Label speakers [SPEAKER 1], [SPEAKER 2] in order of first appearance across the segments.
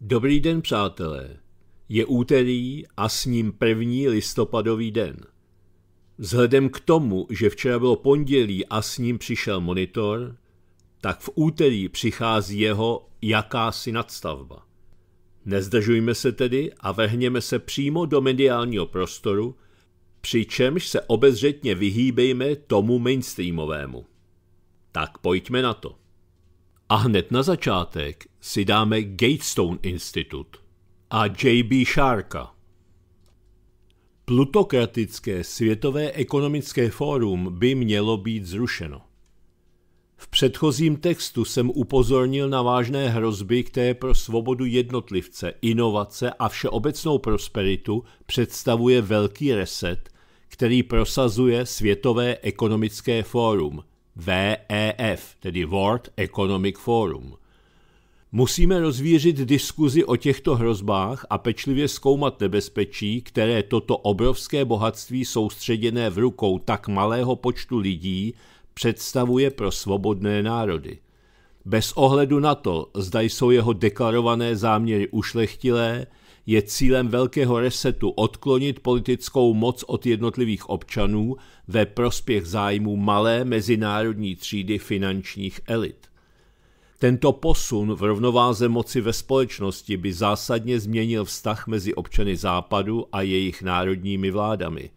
[SPEAKER 1] Dobrý den, přátelé. Je úterý a s ním první listopadový den. Vzhledem k tomu, že včera bylo pondělí a s ním přišel monitor, tak v úterý přichází jeho jakási nadstavba. Nezdržujme se tedy a vrhněme se přímo do mediálního prostoru, přičemž se obezřetně vyhýbejme tomu mainstreamovému. Tak pojďme na to. A hned na začátek si dáme Gatestone Institut a J.B. Sharka. Plutokratické světové ekonomické fórum by mělo být zrušeno. V předchozím textu jsem upozornil na vážné hrozby, které pro svobodu jednotlivce, inovace a všeobecnou prosperitu představuje velký reset, který prosazuje Světové ekonomické fórum – VEF, tedy World Economic Forum. Musíme rozvířit diskuzi o těchto hrozbách a pečlivě zkoumat nebezpečí, které toto obrovské bohatství soustředěné v rukou tak malého počtu lidí představuje pro svobodné národy. Bez ohledu na to, zda jsou jeho deklarované záměry ušlechtilé, je cílem velkého resetu odklonit politickou moc od jednotlivých občanů ve prospěch zájmu malé mezinárodní třídy finančních elit. Tento posun v rovnováze moci ve společnosti by zásadně změnil vztah mezi občany Západu a jejich národními vládami.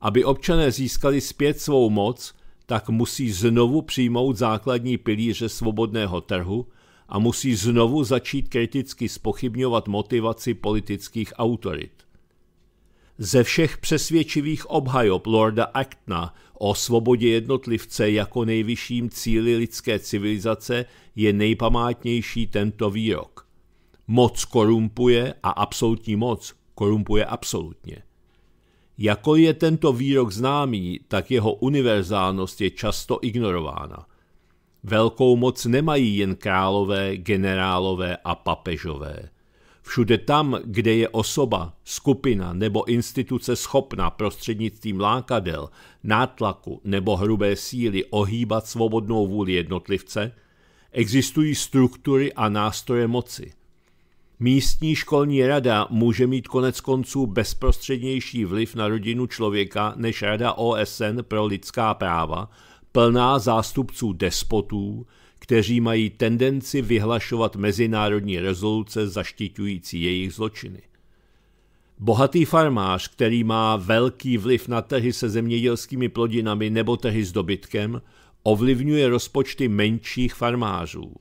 [SPEAKER 1] Aby občané získali zpět svou moc, tak musí znovu přijmout základní pilíře svobodného trhu – a musí znovu začít kriticky spochybňovat motivaci politických autorit. Ze všech přesvědčivých obhajob Lorda Actna o svobodě jednotlivce jako nejvyšším cíli lidské civilizace je nejpamátnější tento výrok. Moc korumpuje a absolutní moc korumpuje absolutně. Jako je tento výrok známý, tak jeho univerzálnost je často ignorována. Velkou moc nemají jen králové, generálové a papežové. Všude tam, kde je osoba, skupina nebo instituce schopna prostřednictvím lákadel, nátlaku nebo hrubé síly ohýbat svobodnou vůli jednotlivce, existují struktury a nástroje moci. Místní školní rada může mít konec konců bezprostřednější vliv na rodinu člověka než Rada OSN pro lidská práva, plná zástupců despotů, kteří mají tendenci vyhlašovat mezinárodní rezoluce zaštiťující jejich zločiny. Bohatý farmář, který má velký vliv na trhy se zemědělskými plodinami nebo trhy s dobytkem, ovlivňuje rozpočty menších farmářů.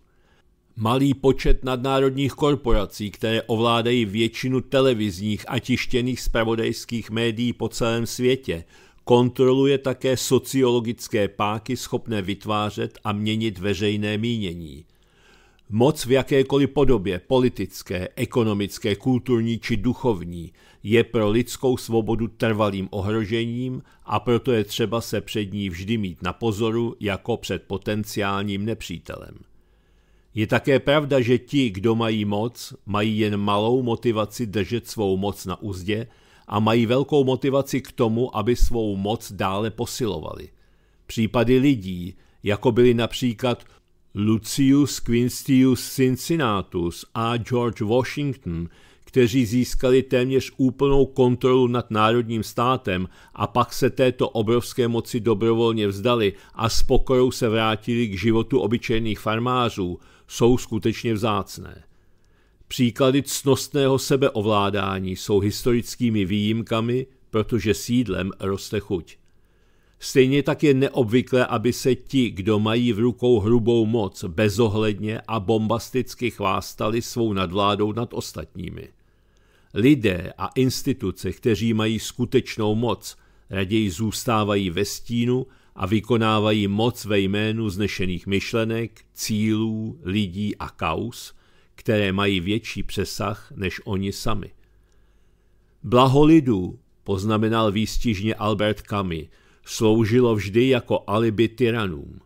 [SPEAKER 1] Malý počet nadnárodních korporací, které ovládají většinu televizních a tištěných spravodajských médií po celém světě, Kontroluje také sociologické páky schopné vytvářet a měnit veřejné mínění. Moc v jakékoliv podobě, politické, ekonomické, kulturní či duchovní, je pro lidskou svobodu trvalým ohrožením a proto je třeba se před ní vždy mít na pozoru jako před potenciálním nepřítelem. Je také pravda, že ti, kdo mají moc, mají jen malou motivaci držet svou moc na úzdě a mají velkou motivaci k tomu, aby svou moc dále posilovali. Případy lidí, jako byli například Lucius Quinctius Cincinnatus a George Washington, kteří získali téměř úplnou kontrolu nad národním státem a pak se této obrovské moci dobrovolně vzdali a s pokorou se vrátili k životu obyčejných farmářů, jsou skutečně vzácné. Příklady cnostného sebeovládání jsou historickými výjimkami, protože sídlem roste chuť. Stejně tak je neobvyklé, aby se ti, kdo mají v rukou hrubou moc, bezohledně a bombasticky chvástali svou nadvládou nad ostatními. Lidé a instituce, kteří mají skutečnou moc, raději zůstávají ve stínu a vykonávají moc ve jménu znešených myšlenek, cílů, lidí a kaus – které mají větší přesah než oni sami. Blaho lidů, poznamenal výstižně Albert Kami, sloužilo vždy jako alibi tyranům.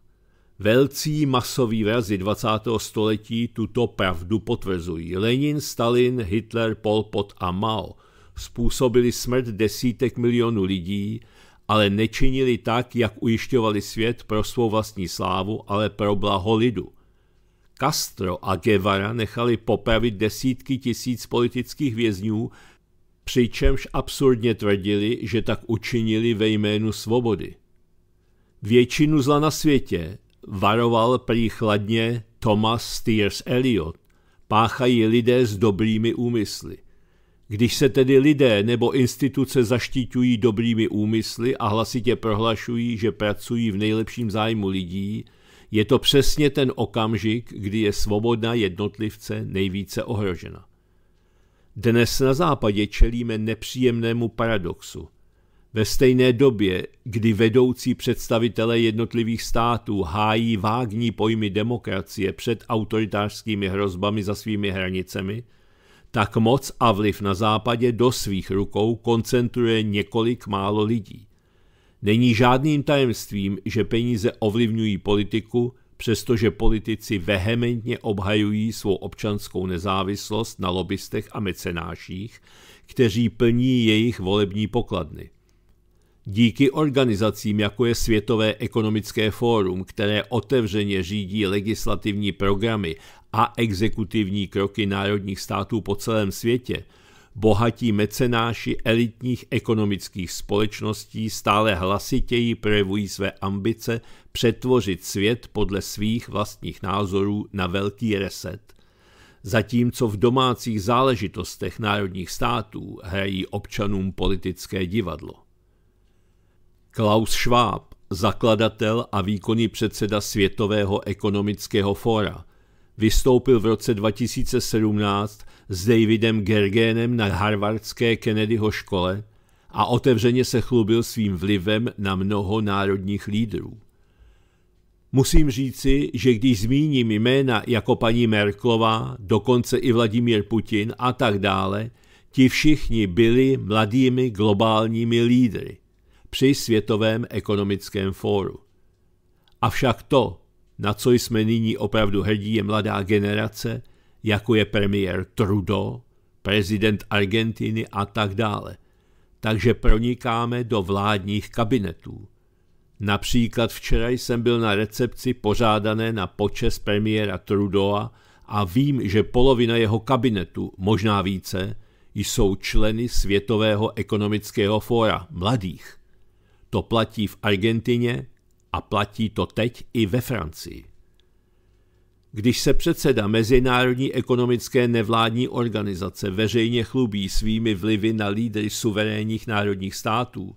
[SPEAKER 1] Velcí masoví vrazy 20. století tuto pravdu potvrzují. Lenin, Stalin, Hitler, Pol Pot a Mao způsobili smrt desítek milionů lidí, ale nečinili tak, jak ujišťovali svět pro svou vlastní slávu, ale pro blaho lidu. Castro a Guevara nechali popravit desítky tisíc politických vězňů, přičemž absurdně tvrdili, že tak učinili ve jménu svobody. Většinu zla na světě varoval prý chladně Thomas Steers Eliot. Páchají lidé s dobrými úmysly. Když se tedy lidé nebo instituce zaštiťují dobrými úmysly a hlasitě prohlašují, že pracují v nejlepším zájmu lidí, je to přesně ten okamžik, kdy je svoboda jednotlivce nejvíce ohrožena. Dnes na západě čelíme nepříjemnému paradoxu. Ve stejné době, kdy vedoucí představitelé jednotlivých států hájí vágní pojmy demokracie před autoritářskými hrozbami za svými hranicemi, tak moc a vliv na západě do svých rukou koncentruje několik málo lidí. Není žádným tajemstvím, že peníze ovlivňují politiku, přestože politici vehementně obhajují svou občanskou nezávislost na lobbystech a mecenáších, kteří plní jejich volební pokladny. Díky organizacím, jako je Světové ekonomické fórum, které otevřeně řídí legislativní programy a exekutivní kroky národních států po celém světě, bohatí mecenáši elitních ekonomických společností stále hlasitěji projevují své ambice přetvořit svět podle svých vlastních názorů na velký reset. Zatímco v domácích záležitostech národních států hrají občanům politické divadlo. Klaus Schwab, zakladatel a výkonný předseda Světového ekonomického fóra, vystoupil v roce 2017 s Davidem Gergenem na harvardské Kennedyho škole a otevřeně se chlubil svým vlivem na mnoho národních lídrů. Musím říci, že když zmíním jména jako paní Merklová, dokonce i Vladimír Putin a tak dále, ti všichni byli mladými globálními lídry při Světovém ekonomickém fóru. Avšak to, na co jsme nyní opravdu hrdí, je mladá generace, jako je premiér Trudeau, prezident Argentiny a tak dále. Takže pronikáme do vládních kabinetů. Například včera jsem byl na recepci pořádané na počest premiéra Trudeaua a vím, že polovina jeho kabinetu, možná více, jsou členy Světového ekonomického fóra mladých. To platí v Argentině, a platí to teď i ve Francii. Když se předseda Mezinárodní ekonomické nevládní organizace veřejně chlubí svými vlivy na lídry suverénních národních států,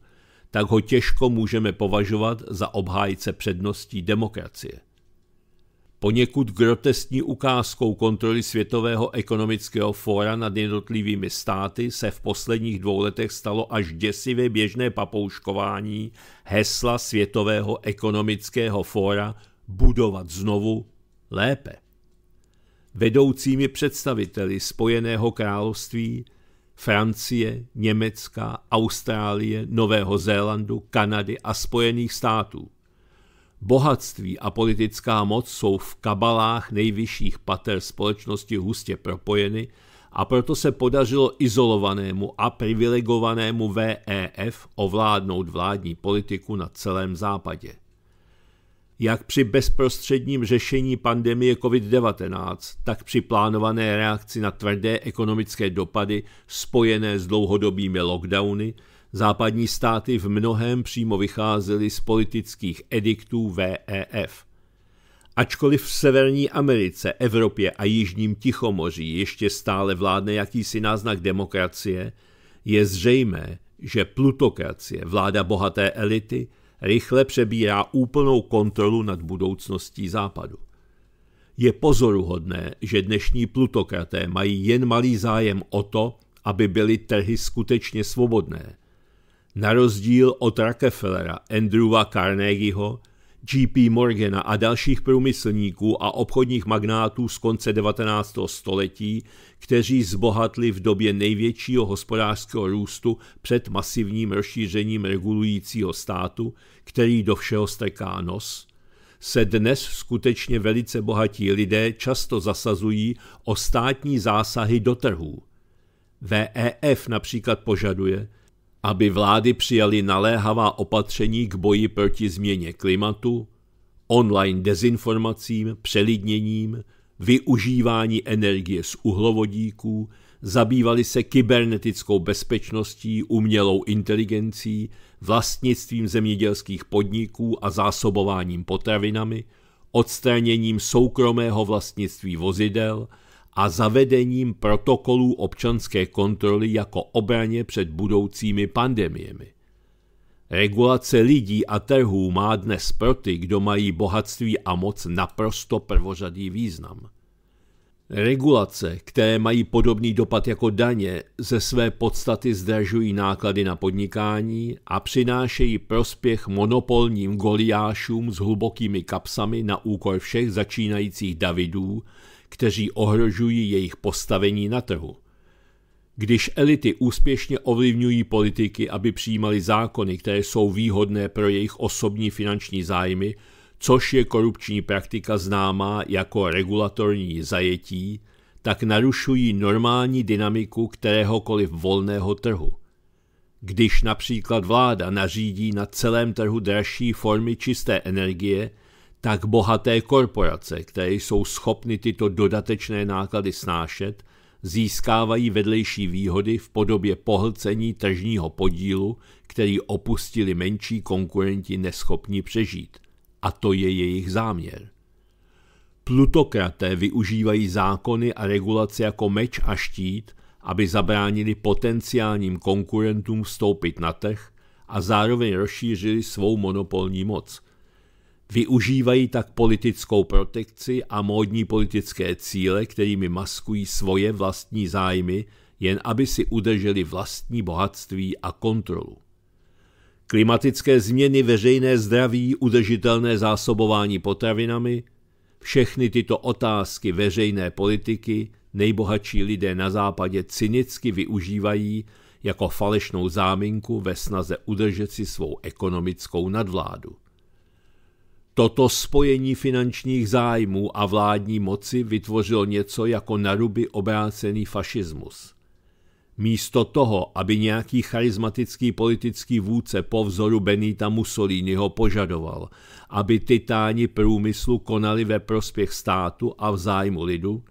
[SPEAKER 1] tak ho těžko můžeme považovat za obhájce předností demokracie poněkud grotesní ukázkou kontroly Světového ekonomického fóra nad jednotlivými státy se v posledních dvou letech stalo až děsivě běžné papouškování hesla Světového ekonomického fóra budovat znovu lépe. Vedoucími představiteli Spojeného království Francie, Německa, Austrálie, Nového Zélandu, Kanady a Spojených států – Bohatství a politická moc jsou v kabalách nejvyšších pater společnosti hustě propojeny a proto se podařilo izolovanému a privilegovanému VEF ovládnout vládní politiku na celém západě. Jak při bezprostředním řešení pandemie COVID-19, tak při plánované reakci na tvrdé ekonomické dopady spojené s dlouhodobými lockdowny – Západní státy v mnohém přímo vycházely z politických ediktů VEF. Ačkoliv v Severní Americe, Evropě a Jižním Tichomoří ještě stále vládne jakýsi náznak demokracie, je zřejmé, že plutokracie, vláda bohaté elity, rychle přebírá úplnou kontrolu nad budoucností Západu. Je pozoruhodné, že dnešní plutokraté mají jen malý zájem o to, aby byly trhy skutečně svobodné – na rozdíl od Rockefellera, Andrewa Carnegieho, J.P. Morgana a dalších průmyslníků a obchodních magnátů z konce 19. století, kteří zbohatli v době největšího hospodářského růstu před masivním rozšířením regulujícího státu, který do všeho strká nos, se dnes skutečně velice bohatí lidé často zasazují o státní zásahy do trhů. VEF e například požaduje, aby vlády přijaly naléhavá opatření k boji proti změně klimatu, online dezinformacím, přelidněním, využívání energie z uhlovodíků, zabývali se kybernetickou bezpečností, umělou inteligencí, vlastnictvím zemědělských podniků a zásobováním potravinami, odstraněním soukromého vlastnictví vozidel – a zavedením protokolů občanské kontroly jako obraně před budoucími pandemiemi. Regulace lidí a trhů má dnes pro ty, kdo mají bohatství a moc naprosto prvořadý význam. Regulace, které mají podobný dopad jako daně, ze své podstaty zdražují náklady na podnikání a přinášejí prospěch monopolním goliášům s hlubokými kapsami na úkor všech začínajících Davidů kteří ohrožují jejich postavení na trhu. Když elity úspěšně ovlivňují politiky, aby přijímali zákony, které jsou výhodné pro jejich osobní finanční zájmy, což je korupční praktika známá jako regulatorní zajetí, tak narušují normální dynamiku kteréhokoliv volného trhu. Když například vláda nařídí na celém trhu dražší formy čisté energie, tak bohaté korporace, které jsou schopny tyto dodatečné náklady snášet, získávají vedlejší výhody v podobě pohlcení tržního podílu, který opustili menší konkurenti neschopní přežít. A to je jejich záměr. Plutokraté využívají zákony a regulace jako meč a štít, aby zabránili potenciálním konkurentům vstoupit na trh a zároveň rozšířili svou monopolní moc – Využívají tak politickou protekci a módní politické cíle, kterými maskují svoje vlastní zájmy, jen aby si udrželi vlastní bohatství a kontrolu. Klimatické změny, veřejné zdraví, udržitelné zásobování potravinami, všechny tyto otázky veřejné politiky nejbohatší lidé na západě cynicky využívají jako falešnou záminku ve snaze udržet si svou ekonomickou nadvládu. Toto spojení finančních zájmů a vládní moci vytvořilo něco jako naruby obrácený fašismus. Místo toho, aby nějaký charismatický politický vůdce po vzoru Benita Mussoliniho požadoval, aby titáni průmyslu konali ve prospěch státu a v zájmu lidu,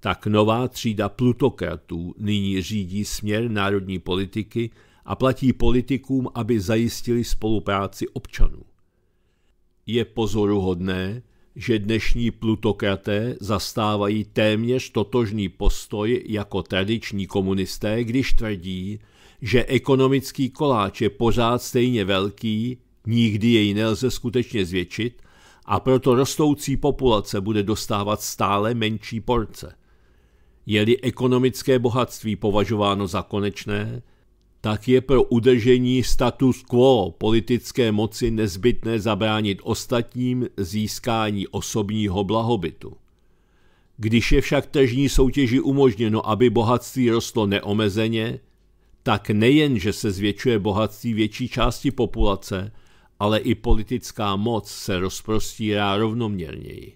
[SPEAKER 1] tak nová třída plutokratů nyní řídí směr národní politiky a platí politikům, aby zajistili spolupráci občanů. Je pozoruhodné, že dnešní plutokraté zastávají téměř totožný postoj jako tradiční komunisté, když tvrdí, že ekonomický koláč je pořád stejně velký, nikdy jej nelze skutečně zvětšit a proto rostoucí populace bude dostávat stále menší porce. Je-li ekonomické bohatství považováno za konečné, tak je pro udržení status quo politické moci nezbytné zabránit ostatním získání osobního blahobytu. Když je však tržní soutěži umožněno, aby bohatství rostlo neomezeně, tak nejen, že se zvětšuje bohatství větší části populace, ale i politická moc se rozprostírá rovnoměrněji.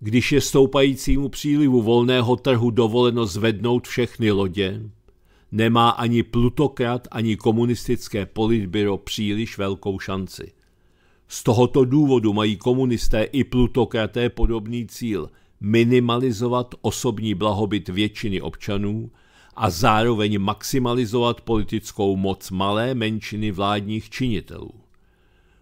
[SPEAKER 1] Když je stoupajícímu přílivu volného trhu dovoleno zvednout všechny lodě, nemá ani plutokrat, ani komunistické politbyro příliš velkou šanci. Z tohoto důvodu mají komunisté i plutokraté podobný cíl minimalizovat osobní blahobyt většiny občanů a zároveň maximalizovat politickou moc malé menšiny vládních činitelů.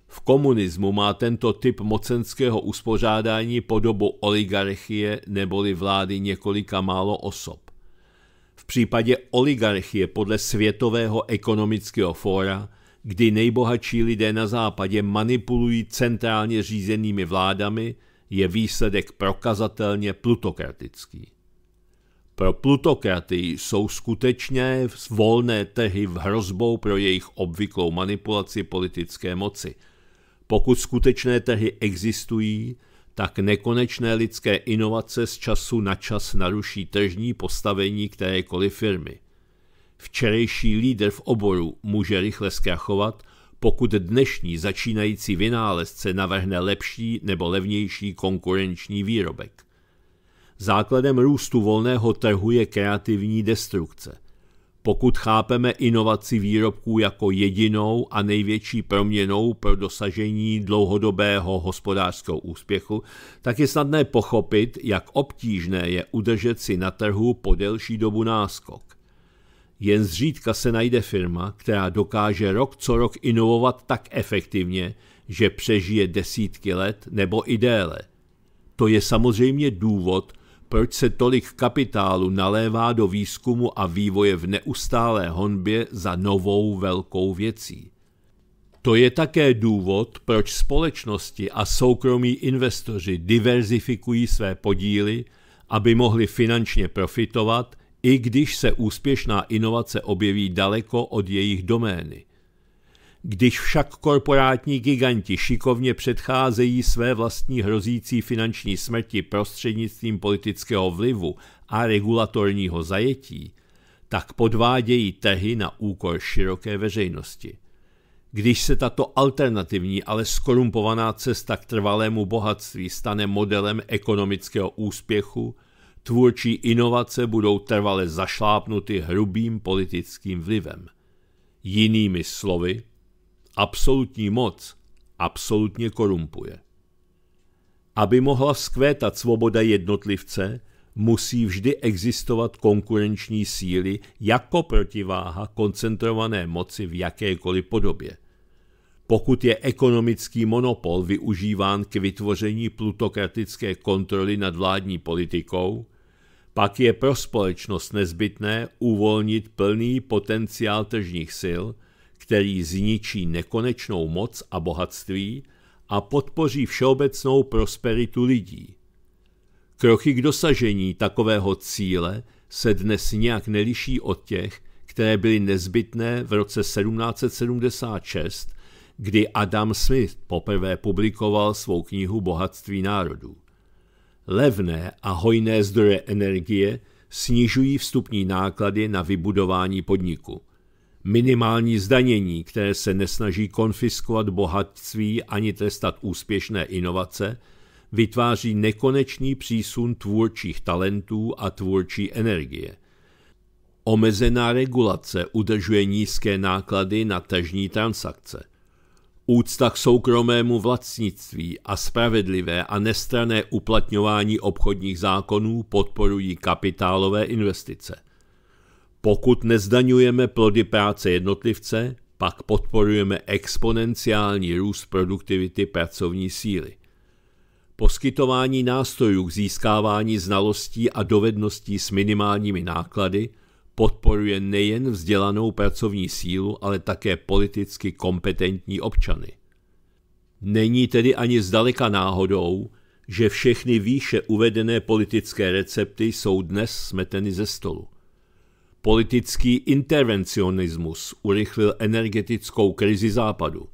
[SPEAKER 1] V komunismu má tento typ mocenského uspořádání podobu oligarchie neboli vlády několika málo osob případě oligarchie podle Světového ekonomického fóra, kdy nejbohatší lidé na západě manipulují centrálně řízenými vládami, je výsledek prokazatelně plutokratický. Pro plutokraty jsou skutečně volné trhy v hrozbou pro jejich obvyklou manipulaci politické moci. Pokud skutečné trhy existují, tak nekonečné lidské inovace z času na čas naruší tržní postavení kterékoliv firmy. Včerejší lídr v oboru může rychle zkrachovat, pokud dnešní začínající vynálezce navrhne lepší nebo levnější konkurenční výrobek. Základem růstu volného trhu je kreativní destrukce – pokud chápeme inovaci výrobků jako jedinou a největší proměnou pro dosažení dlouhodobého hospodářského úspěchu, tak je snadné pochopit, jak obtížné je udržet si na trhu po delší dobu náskok. Jen zřídka se najde firma, která dokáže rok co rok inovovat tak efektivně, že přežije desítky let nebo i déle. To je samozřejmě důvod, proč se tolik kapitálu nalévá do výzkumu a vývoje v neustálé honbě za novou velkou věcí. To je také důvod, proč společnosti a soukromí investoři diverzifikují své podíly, aby mohli finančně profitovat, i když se úspěšná inovace objeví daleko od jejich domény. Když však korporátní giganti šikovně předcházejí své vlastní hrozící finanční smrti prostřednictvím politického vlivu a regulatorního zajetí, tak podvádějí trhy na úkor široké veřejnosti. Když se tato alternativní, ale skorumpovaná cesta k trvalému bohatství stane modelem ekonomického úspěchu, tvůrčí inovace budou trvale zašlápnuty hrubým politickým vlivem. Jinými slovy, absolutní moc absolutně korumpuje. Aby mohla vzkvétat svoboda jednotlivce, musí vždy existovat konkurenční síly jako protiváha koncentrované moci v jakékoliv podobě. Pokud je ekonomický monopol využíván k vytvoření plutokratické kontroly nad vládní politikou, pak je pro společnost nezbytné uvolnit plný potenciál tržních sil – který zničí nekonečnou moc a bohatství a podpoří všeobecnou prosperitu lidí. Kroky k dosažení takového cíle se dnes nijak neliší od těch, které byly nezbytné v roce 1776, kdy Adam Smith poprvé publikoval svou knihu Bohatství národů. Levné a hojné zdroje energie snižují vstupní náklady na vybudování podniku – Minimální zdanění, které se nesnaží konfiskovat bohatství ani trestat úspěšné inovace, vytváří nekonečný přísun tvůrčích talentů a tvůrčí energie. Omezená regulace udržuje nízké náklady na tržní transakce. Úcta k soukromému vlastnictví a spravedlivé a nestrané uplatňování obchodních zákonů podporují kapitálové investice – pokud nezdaňujeme plody práce jednotlivce, pak podporujeme exponenciální růst produktivity pracovní síly. Poskytování nástrojů k získávání znalostí a dovedností s minimálními náklady podporuje nejen vzdělanou pracovní sílu, ale také politicky kompetentní občany. Není tedy ani zdaleka náhodou, že všechny výše uvedené politické recepty jsou dnes smeteny ze stolu – Politický intervencionismus urychlil energetickou krizi Západu.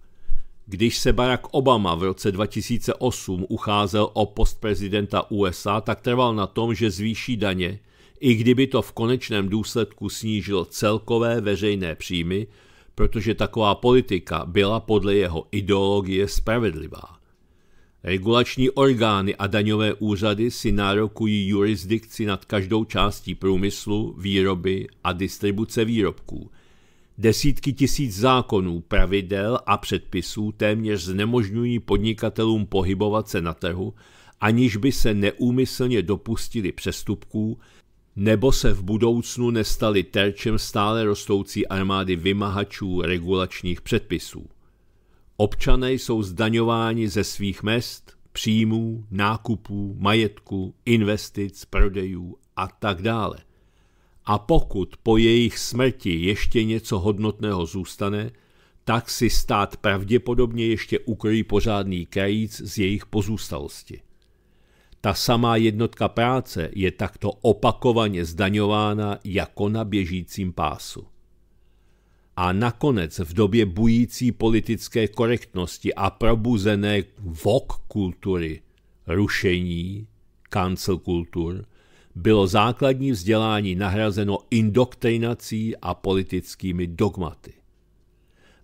[SPEAKER 1] Když se Barack Obama v roce 2008 ucházel o post prezidenta USA, tak trval na tom, že zvýší daně, i kdyby to v konečném důsledku snížilo celkové veřejné příjmy, protože taková politika byla podle jeho ideologie spravedlivá. Regulační orgány a daňové úřady si nárokují jurisdikci nad každou částí průmyslu, výroby a distribuce výrobků. Desítky tisíc zákonů, pravidel a předpisů téměř znemožňují podnikatelům pohybovat se na trhu, aniž by se neúmyslně dopustili přestupků nebo se v budoucnu nestali terčem stále rostoucí armády vymahačů regulačních předpisů. Občané jsou zdaňováni ze svých mest, příjmů, nákupů, majetku, investic, prodejů a tak dále. A pokud po jejich smrti ještě něco hodnotného zůstane, tak si stát pravděpodobně ještě ukryjí pořádný krajíc z jejich pozůstalosti. Ta samá jednotka práce je takto opakovaně zdaňována jako na běžícím pásu a nakonec v době bující politické korektnosti a probuzené vok kultury, rušení, cancel kultur, bylo základní vzdělání nahrazeno indoktrinací a politickými dogmaty.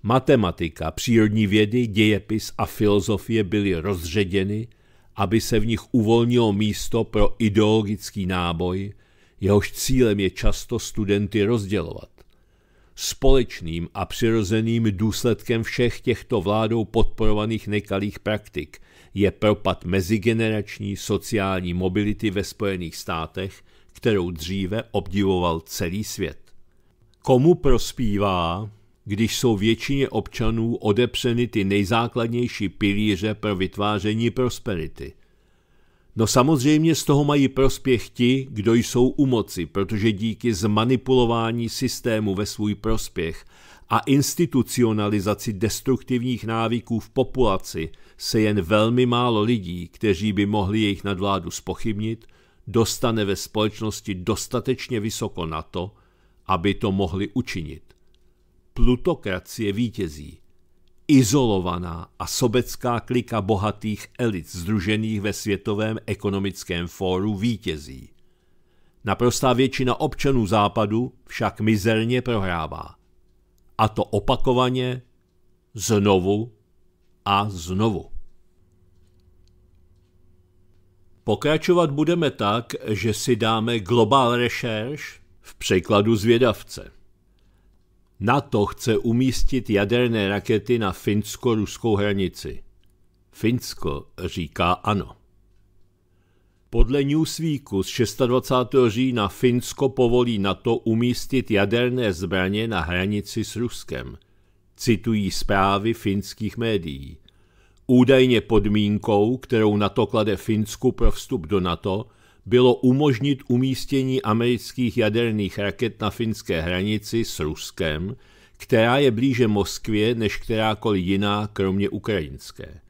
[SPEAKER 1] Matematika, přírodní vědy, dějepis a filozofie byly rozředěny, aby se v nich uvolnilo místo pro ideologický náboj, jehož cílem je často studenty rozdělovat. Společným a přirozeným důsledkem všech těchto vládou podporovaných nekalých praktik je propad mezigenerační sociální mobility ve Spojených státech, kterou dříve obdivoval celý svět. Komu prospívá, když jsou většině občanů odepřeny ty nejzákladnější pilíře pro vytváření prosperity – No samozřejmě z toho mají prospěch ti, kdo jsou u moci, protože díky zmanipulování systému ve svůj prospěch a institucionalizaci destruktivních návyků v populaci se jen velmi málo lidí, kteří by mohli jejich nadvládu spochybnit, dostane ve společnosti dostatečně vysoko na to, aby to mohli učinit. Plutokracie vítězí izolovaná a sobecká klika bohatých elit združených ve Světovém ekonomickém fóru vítězí. Naprostá většina občanů západu však mizerně prohrává. A to opakovaně, znovu a znovu. Pokračovat budeme tak, že si dáme Global Research v překladu zvědavce. NATO chce umístit jaderné rakety na finsko-ruskou hranici. Finsko říká ano. Podle Newsweeku z 26. října Finsko povolí NATO umístit jaderné zbraně na hranici s Ruskem. Citují zprávy finských médií. Údajně podmínkou, kterou NATO klade Finsku pro vstup do NATO, bylo umožnit umístění amerických jaderných raket na finské hranici s Ruskem, která je blíže Moskvě než kterákoliv jiná, kromě ukrajinské.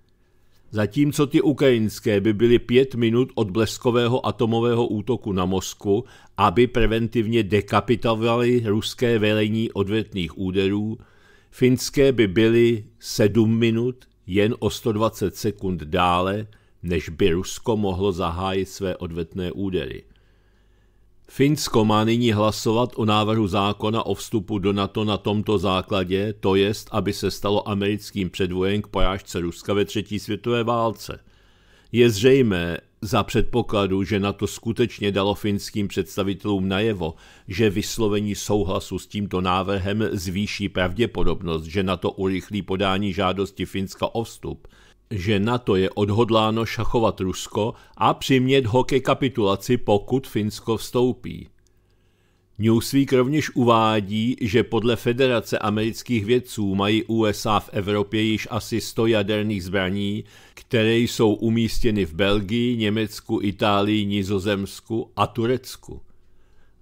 [SPEAKER 1] Zatímco ty ukrajinské by byly pět minut od bleskového atomového útoku na Moskvu, aby preventivně dekapitovaly ruské velení odvetných úderů, finské by byly sedm minut jen o 120 sekund dále, než by Rusko mohlo zahájit své odvetné údery. Finsko má nyní hlasovat o návrhu zákona o vstupu do NATO na tomto základě, to jest, aby se stalo americkým předvojem k porážce Ruska ve třetí světové válce. Je zřejmé, za předpokladu, že na to skutečně dalo finským představitelům najevo, že vyslovení souhlasu s tímto návrhem zvýší pravděpodobnost, že na to urychlí podání žádosti Finska o vstup – že NATO je odhodláno šachovat Rusko a přimět ho ke kapitulaci, pokud Finsko vstoupí. Newsweek rovněž uvádí, že podle Federace amerických vědců mají USA v Evropě již asi 100 jaderných zbraní, které jsou umístěny v Belgii, Německu, Itálii, Nizozemsku a Turecku.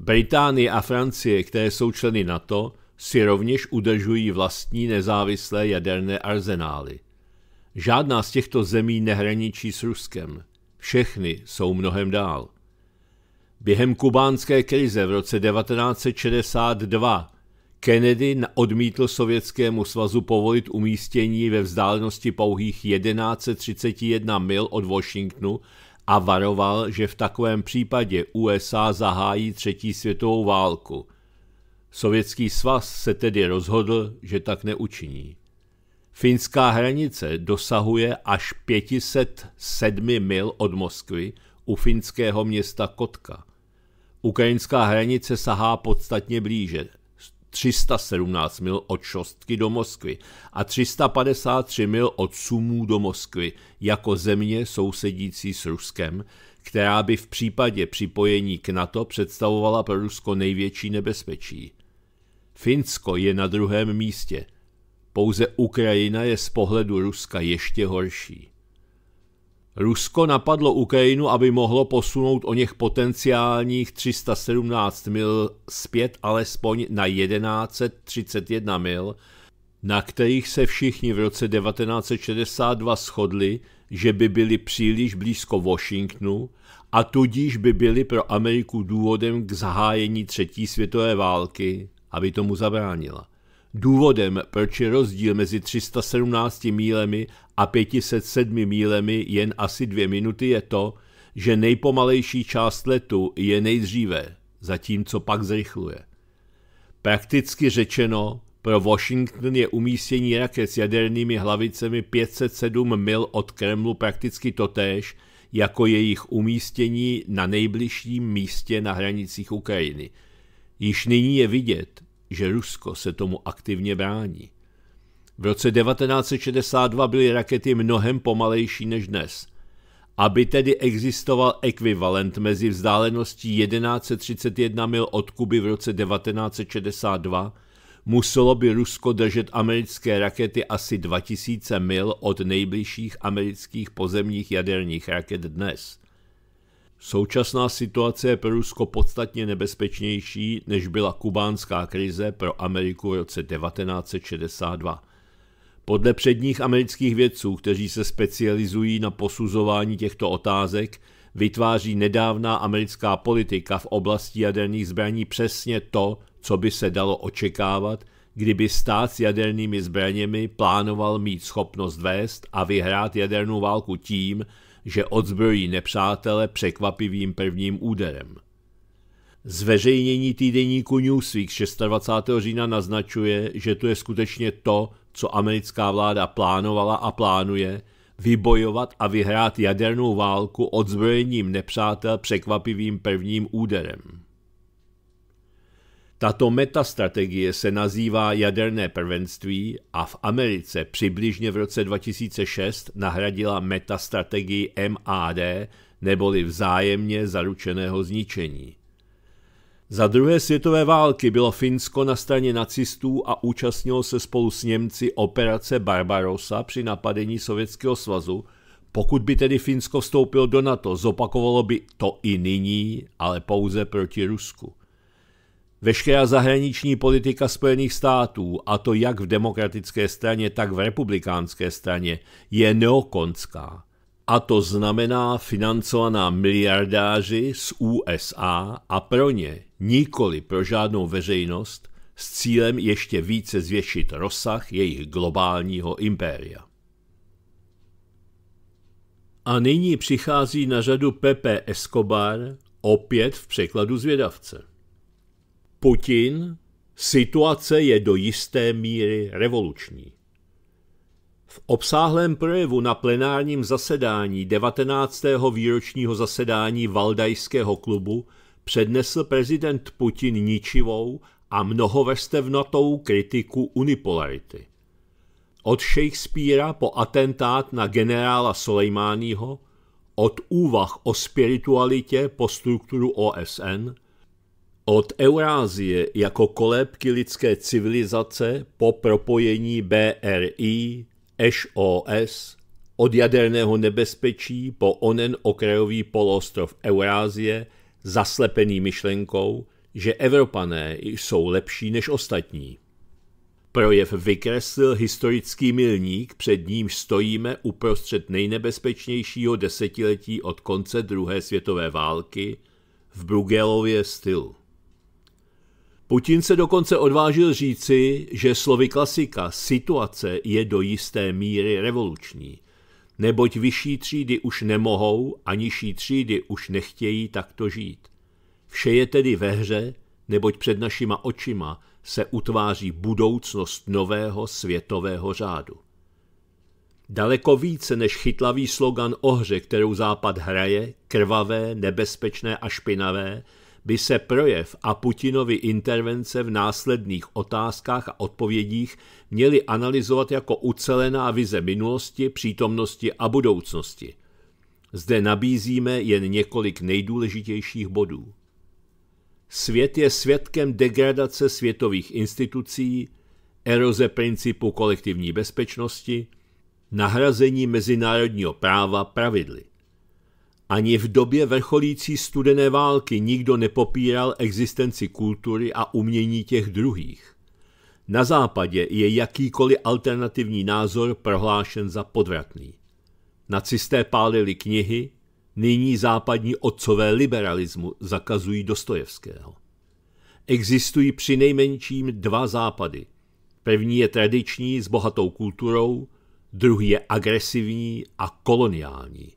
[SPEAKER 1] Británie a Francie, které jsou členy NATO, si rovněž udržují vlastní nezávislé jaderné arzenály. Žádná z těchto zemí nehraničí s Ruskem. Všechny jsou mnohem dál. Během kubánské krize v roce 1962 Kennedy odmítl Sovětskému svazu povolit umístění ve vzdálenosti pouhých 1131 mil od Washingtonu a varoval, že v takovém případě USA zahájí třetí světovou válku. Sovětský svaz se tedy rozhodl, že tak neučiní. Finská hranice dosahuje až 507 mil od Moskvy u finského města Kotka. Ukrajinská hranice sahá podstatně blíže, 317 mil od Šostky do Moskvy a 353 mil od Sumů do Moskvy jako země sousedící s Ruskem, která by v případě připojení k NATO představovala pro Rusko největší nebezpečí. Finsko je na druhém místě – pouze Ukrajina je z pohledu Ruska ještě horší. Rusko napadlo Ukrajinu, aby mohlo posunout o něch potenciálních 317 mil zpět alespoň na 1131 mil, na kterých se všichni v roce 1962 shodli, že by byli příliš blízko Washingtonu a tudíž by byli pro Ameriku důvodem k zahájení třetí světové války, aby tomu zabránila. Důvodem, proč je rozdíl mezi 317 mílemi a 507 mílemi jen asi dvě minuty, je to, že nejpomalejší část letu je nejdříve, zatímco pak zrychluje. Prakticky řečeno, pro Washington je umístění raket s jadernými hlavicemi 507 mil od Kremlu prakticky totéž, jako jejich umístění na nejbližším místě na hranicích Ukrajiny. Již nyní je vidět, že Rusko se tomu aktivně brání. V roce 1962 byly rakety mnohem pomalejší než dnes. Aby tedy existoval ekvivalent mezi vzdáleností 1131 mil od Kuby v roce 1962, muselo by Rusko držet americké rakety asi 2000 mil od nejbližších amerických pozemních jaderních raket dnes. Současná situace je pro Rusko podstatně nebezpečnější, než byla kubánská krize pro Ameriku v roce 1962. Podle předních amerických vědců, kteří se specializují na posuzování těchto otázek, vytváří nedávná americká politika v oblasti jaderných zbraní přesně to, co by se dalo očekávat, kdyby stát s jadernými zbraněmi plánoval mít schopnost vést a vyhrát jadernou válku tím, že odzbrojí nepřátele překvapivým prvním úderem. Zveřejnění týdeníku Newsweek 26. října naznačuje, že to je skutečně to, co americká vláda plánovala a plánuje, vybojovat a vyhrát jadernou válku odzbrojením nepřátel překvapivým prvním úderem. Tato metastrategie se nazývá jaderné prvenství a v Americe přibližně v roce 2006 nahradila metastrategii MAD neboli vzájemně zaručeného zničení. Za druhé světové války bylo Finsko na straně nacistů a účastnilo se spolu s Němci operace Barbarossa při napadení Sovětského svazu. Pokud by tedy Finsko vstoupilo do NATO, zopakovalo by to i nyní, ale pouze proti Rusku. Veškerá zahraniční politika Spojených států, a to jak v demokratické straně, tak v republikánské straně, je neokonská. A to znamená financovaná miliardáři z USA a pro ně, nikoli pro žádnou veřejnost, s cílem ještě více zvětšit rozsah jejich globálního impéria. A nyní přichází na řadu Pepe Escobar, opět v překladu zvědavce. Putin, situace je do jisté míry revoluční. V obsáhlém projevu na plenárním zasedání 19. výročního zasedání Valdajského klubu přednesl prezident Putin ničivou a mnohovrstevnatou kritiku unipolarity. Od Shakespearea po atentát na generála Soleimányho, od úvah o spiritualitě po strukturu OSN – od Eurázie jako kolébky lidské civilizace po propojení BRI, SOS, od jaderného nebezpečí po onen okrajový poloostrov Eurázie zaslepený myšlenkou, že Evropané jsou lepší než ostatní. Projev vykreslil historický milník, před ním stojíme uprostřed nejnebezpečnějšího desetiletí od konce druhé světové války v Brugelově stylu. Putin se dokonce odvážil říci, že slovy klasika situace je do jisté míry revoluční, neboť vyšší třídy už nemohou a nižší třídy už nechtějí takto žít. Vše je tedy ve hře, neboť před našima očima se utváří budoucnost nového světového řádu. Daleko více než chytlavý slogan o hře, kterou Západ hraje, krvavé, nebezpečné a špinavé, by se projev a Putinovy intervence v následných otázkách a odpovědích měly analyzovat jako ucelená vize minulosti, přítomnosti a budoucnosti. Zde nabízíme jen několik nejdůležitějších bodů. Svět je svědkem degradace světových institucí, eroze principu kolektivní bezpečnosti, nahrazení mezinárodního práva pravidly. Ani v době vrcholící studené války nikdo nepopíral existenci kultury a umění těch druhých. Na západě je jakýkoliv alternativní názor prohlášen za podvratný. Nacisté pálili knihy, nyní západní otcové liberalismu zakazují Dostojevského. Existují při nejmenším dva západy. První je tradiční s bohatou kulturou, druhý je agresivní a koloniální.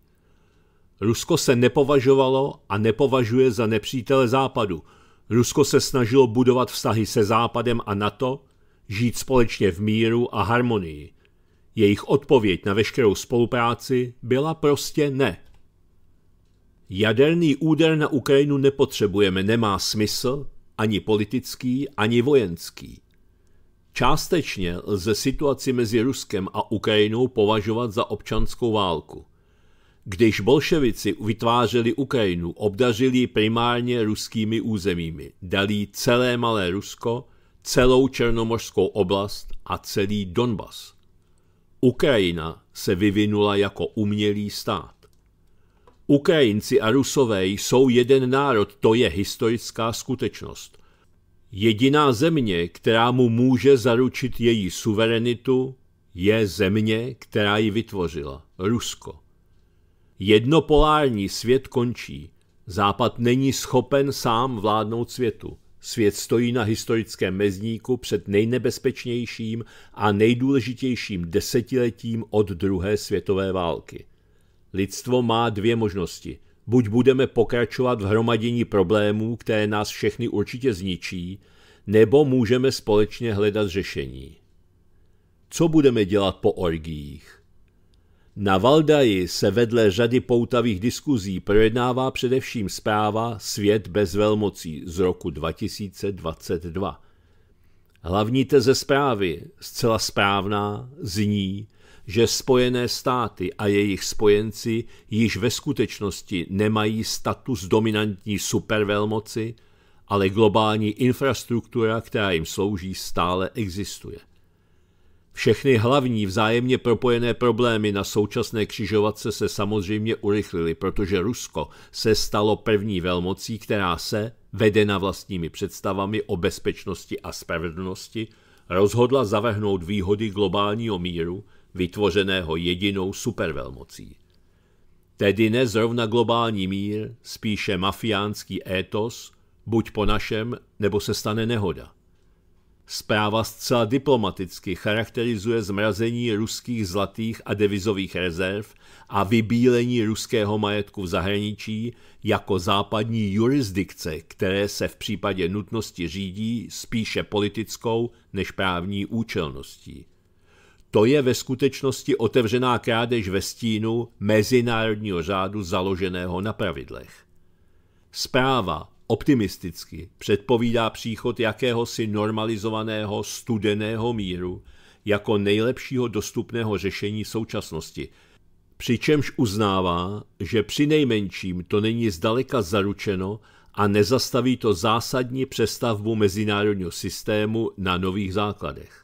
[SPEAKER 1] Rusko se nepovažovalo a nepovažuje za nepřítele Západu. Rusko se snažilo budovat vztahy se Západem a NATO, žít společně v míru a harmonii. Jejich odpověď na veškerou spolupráci byla prostě ne. Jaderný úder na Ukrajinu nepotřebujeme, nemá smysl, ani politický, ani vojenský. Částečně lze situaci mezi Ruskem a Ukrajinou považovat za občanskou válku. Když bolševici vytvářeli Ukrajinu, obdařili ji primárně ruskými územími, dali celé Malé Rusko, celou Černomořskou oblast a celý Donbas. Ukrajina se vyvinula jako umělý stát. Ukrajinci a Rusové jsou jeden národ, to je historická skutečnost. Jediná země, která mu může zaručit její suverenitu, je země, která ji vytvořila Rusko. Jednopolární svět končí. Západ není schopen sám vládnout světu. Svět stojí na historickém mezníku před nejnebezpečnějším a nejdůležitějším desetiletím od druhé světové války. Lidstvo má dvě možnosti. Buď budeme pokračovat v hromadění problémů, které nás všechny určitě zničí, nebo můžeme společně hledat řešení. Co budeme dělat po orgiích? Na Valdaji se vedle řady poutavých diskuzí projednává především zpráva Svět bez velmocí z roku 2022. Hlavní teze zprávy, zcela správná, zní, že Spojené státy a jejich spojenci již ve skutečnosti nemají status dominantní supervelmoci, ale globální infrastruktura, která jim slouží, stále existuje. Všechny hlavní vzájemně propojené problémy na současné křižovatce se samozřejmě urychlily, protože Rusko se stalo první velmocí, která se, vedena vlastními představami o bezpečnosti a spravedlnosti, rozhodla zavrhnout výhody globálního míru, vytvořeného jedinou supervelmocí. Tedy ne zrovna globální mír, spíše mafiánský étos, buď po našem, nebo se stane nehoda. Zpráva zcela diplomaticky charakterizuje zmrazení ruských zlatých a devizových rezerv a vybílení ruského majetku v zahraničí jako západní jurisdikce, které se v případě nutnosti řídí spíše politickou než právní účelností. To je ve skutečnosti otevřená krádež ve stínu mezinárodního řádu založeného na pravidlech. Zpráva Optimisticky předpovídá příchod jakéhosi normalizovaného studeného míru jako nejlepšího dostupného řešení současnosti, přičemž uznává, že při nejmenším to není zdaleka zaručeno a nezastaví to zásadní přestavbu mezinárodního systému na nových základech.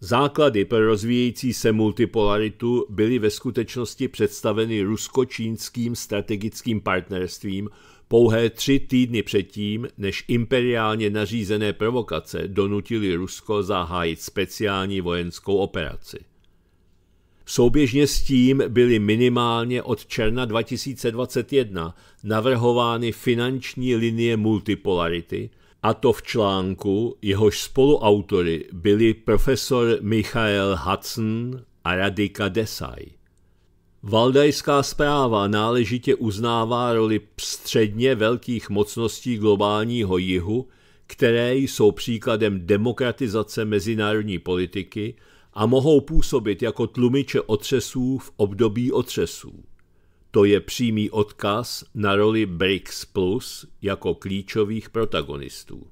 [SPEAKER 1] Základy pro rozvíjející se multipolaritu byly ve skutečnosti představeny rusko-čínským strategickým partnerstvím pouhé tři týdny předtím, než imperiálně nařízené provokace donutili Rusko zahájit speciální vojenskou operaci. Souběžně s tím byly minimálně od června 2021 navrhovány finanční linie multipolarity – a to v článku, jehož spoluautory byli profesor Michael Hudson a Radika Desai. Valdajská zpráva náležitě uznává roli středně velkých mocností globálního jihu, které jsou příkladem demokratizace mezinárodní politiky a mohou působit jako tlumiče otřesů v období otřesů. To je přímý odkaz na roli BRICS Plus jako klíčových protagonistů.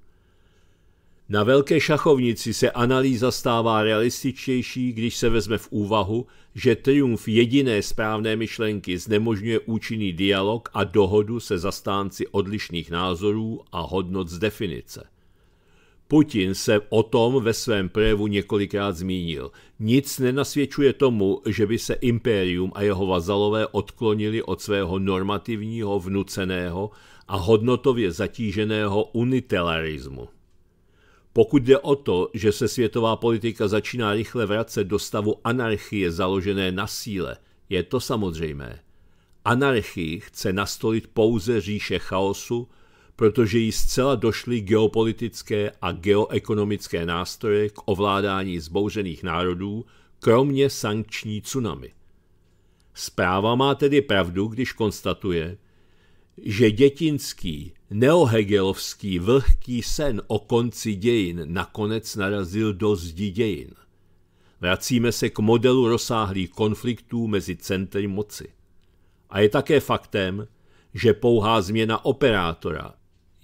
[SPEAKER 1] Na velké šachovnici se analýza stává realističtější, když se vezme v úvahu, že triumf jediné správné myšlenky znemožňuje účinný dialog a dohodu se zastánci odlišných názorů a hodnot z definice. Putin se o tom ve svém projevu několikrát zmínil. Nic nenasvědčuje tomu, že by se impérium a jeho vazalové odklonili od svého normativního, vnuceného a hodnotově zatíženého unitelarismu. Pokud jde o to, že se světová politika začíná rychle vracet do stavu anarchie založené na síle, je to samozřejmé. Anarchii chce nastolit pouze říše chaosu, protože jí zcela došly geopolitické a geoekonomické nástroje k ovládání zbouřených národů, kromě sankční tsunami. Zpráva má tedy pravdu, když konstatuje, že dětinský, neohegelovský vlhký sen o konci dějin nakonec narazil do zdi dějin. Vracíme se k modelu rozsáhlých konfliktů mezi centry moci. A je také faktem, že pouhá změna operátora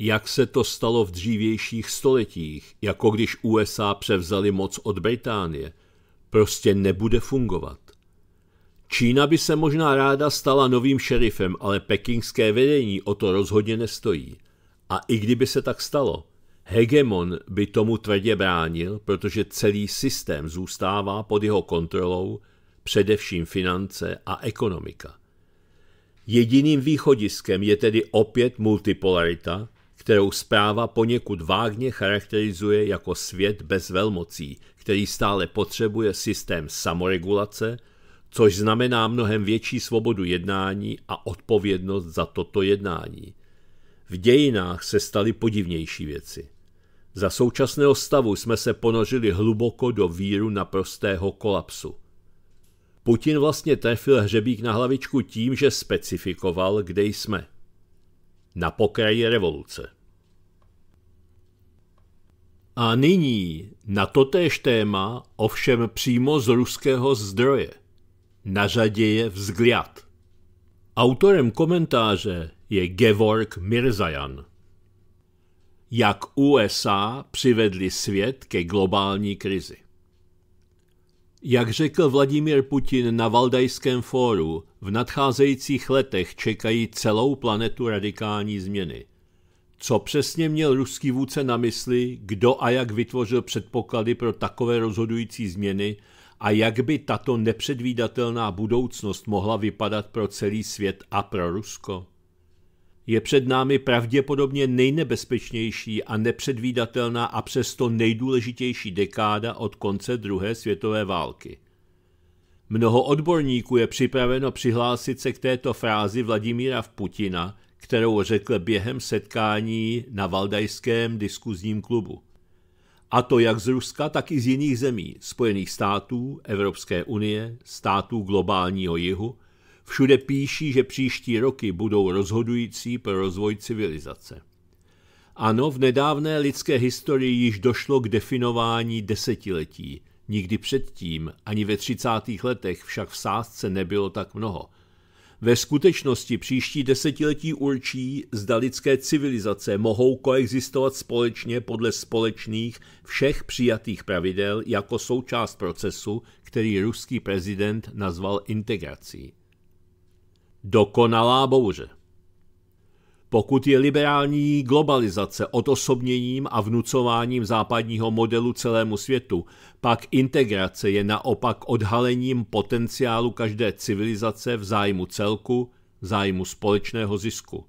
[SPEAKER 1] jak se to stalo v dřívějších stoletích, jako když USA převzali moc od Británie, prostě nebude fungovat. Čína by se možná ráda stala novým šerifem, ale pekingské vedení o to rozhodně nestojí. A i kdyby se tak stalo, hegemon by tomu tvrdě bránil, protože celý systém zůstává pod jeho kontrolou, především finance a ekonomika. Jediným východiskem je tedy opět multipolarita, kterou zpráva poněkud vágně charakterizuje jako svět bez velmocí, který stále potřebuje systém samoregulace, což znamená mnohem větší svobodu jednání a odpovědnost za toto jednání. V dějinách se staly podivnější věci. Za současného stavu jsme se ponořili hluboko do víru naprostého kolapsu. Putin vlastně trefil hřebík na hlavičku tím, že specifikoval, kde jsme. Na pokraji revoluce. A nyní na totéž téma, ovšem přímo z ruského zdroje. Na řadě je vzgliad. Autorem komentáře je Gevork Mirzajan. Jak USA přivedli svět ke globální krizi. Jak řekl Vladimír Putin na Valdajském fóru, v nadcházejících letech čekají celou planetu radikální změny co přesně měl ruský vůdce na mysli, kdo a jak vytvořil předpoklady pro takové rozhodující změny a jak by tato nepředvídatelná budoucnost mohla vypadat pro celý svět a pro Rusko? Je před námi pravděpodobně nejnebezpečnější a nepředvídatelná a přesto nejdůležitější dekáda od konce druhé světové války. Mnoho odborníků je připraveno přihlásit se k této frázi Vladimíra Putina, kterou řekl během setkání na Valdajském diskuzním klubu. A to jak z Ruska, tak i z jiných zemí, Spojených států, Evropské unie, států globálního jihu, všude píší, že příští roky budou rozhodující pro rozvoj civilizace. Ano, v nedávné lidské historii již došlo k definování desetiletí. Nikdy předtím, ani ve 30. letech, však v sázce nebylo tak mnoho – ve skutečnosti příští desetiletí určí, zda lidské civilizace mohou koexistovat společně podle společných všech přijatých pravidel jako součást procesu, který ruský prezident nazval integrací. Dokonalá bouře. Pokud je liberální globalizace odosobněním a vnucováním západního modelu celému světu, pak integrace je naopak odhalením potenciálu každé civilizace v zájmu celku, v zájmu společného zisku.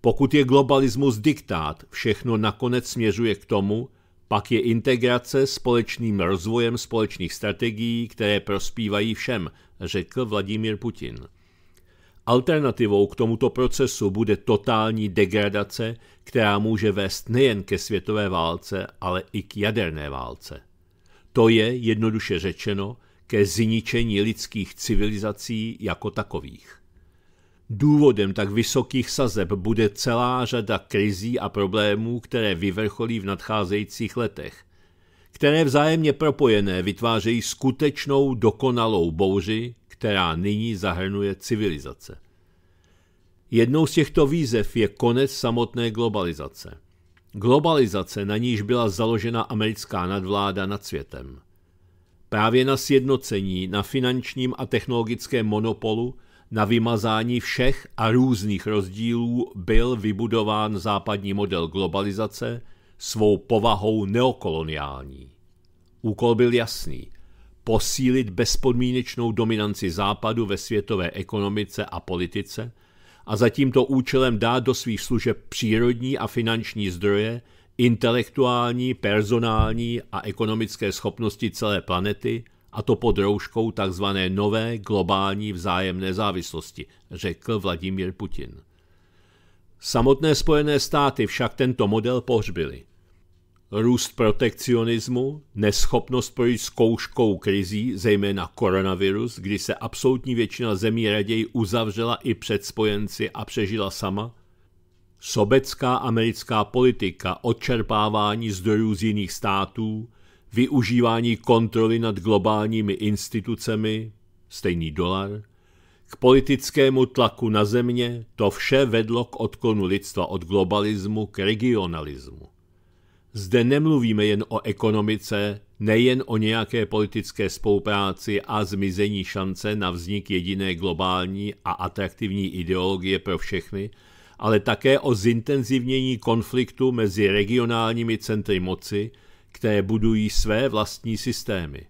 [SPEAKER 1] Pokud je globalismus diktát, všechno nakonec směřuje k tomu, pak je integrace společným rozvojem společných strategií, které prospívají všem, řekl Vladimír Putin. Alternativou k tomuto procesu bude totální degradace, která může vést nejen ke světové válce, ale i k jaderné válce. To je, jednoduše řečeno, ke zničení lidských civilizací jako takových. Důvodem tak vysokých sazeb bude celá řada krizí a problémů, které vyvrcholí v nadcházejících letech, které vzájemně propojené vytvářejí skutečnou dokonalou bouři, která nyní zahrnuje civilizace. Jednou z těchto výzev je konec samotné globalizace. Globalizace, na níž byla založena americká nadvláda nad světem. Právě na sjednocení, na finančním a technologickém monopolu, na vymazání všech a různých rozdílů byl vybudován západní model globalizace svou povahou neokoloniální. Úkol byl jasný posílit bezpodmínečnou dominanci Západu ve světové ekonomice a politice a za tímto účelem dát do svých služeb přírodní a finanční zdroje, intelektuální, personální a ekonomické schopnosti celé planety, a to pod rouškou tzv. nové globální vzájemné závislosti, řekl Vladimír Putin. Samotné Spojené státy však tento model pohřbily růst protekcionismu, neschopnost projít zkouškou krizí, zejména koronavirus, kdy se absolutní většina zemí raději uzavřela i před spojenci a přežila sama, sobecká americká politika odčerpávání zdrojů z jiných států, využívání kontroly nad globálními institucemi, stejný dolar, k politickému tlaku na země, to vše vedlo k odklonu lidstva od globalismu k regionalismu. Zde nemluvíme jen o ekonomice, nejen o nějaké politické spolupráci a zmizení šance na vznik jediné globální a atraktivní ideologie pro všechny, ale také o zintenzivnění konfliktu mezi regionálními centry moci, které budují své vlastní systémy.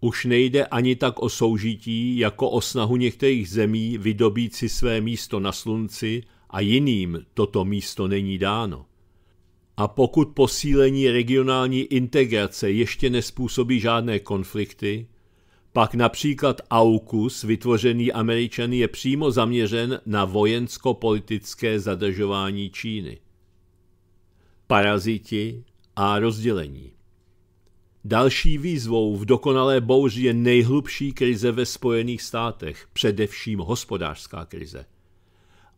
[SPEAKER 1] Už nejde ani tak o soužití, jako o snahu některých zemí vydobít si své místo na slunci a jiným toto místo není dáno. A pokud posílení regionální integrace ještě nespůsobí žádné konflikty, pak například AUKUS, vytvořený Američany, je přímo zaměřen na vojensko-politické zadržování Číny. Paraziti a rozdělení. Další výzvou v dokonalé bouři je nejhlubší krize ve Spojených státech, především hospodářská krize.